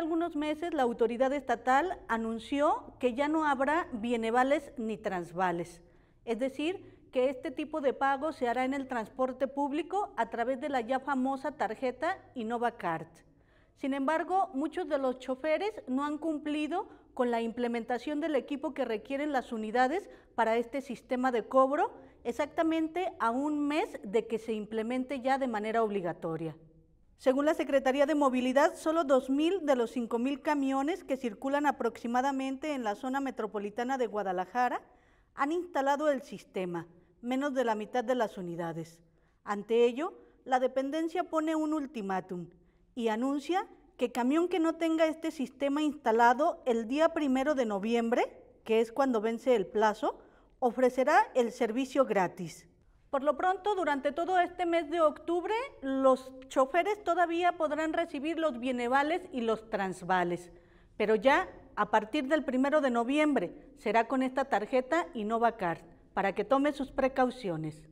algunos meses la autoridad estatal anunció que ya no habrá bienevales ni transvales, es decir, que este tipo de pago se hará en el transporte público a través de la ya famosa tarjeta InnovaCard. Sin embargo, muchos de los choferes no han cumplido con la implementación del equipo que requieren las unidades para este sistema de cobro, exactamente a un mes de que se implemente ya de manera obligatoria. Según la Secretaría de Movilidad, solo 2.000 de los 5.000 camiones que circulan aproximadamente en la zona metropolitana de Guadalajara han instalado el sistema, menos de la mitad de las unidades. Ante ello, la dependencia pone un ultimátum y anuncia que camión que no tenga este sistema instalado el día primero de noviembre, que es cuando vence el plazo, ofrecerá el servicio gratis. Por lo pronto, durante todo este mes de octubre, los choferes todavía podrán recibir los bienevales y los transvales, pero ya a partir del primero de noviembre será con esta tarjeta Innova Card, para que tome sus precauciones.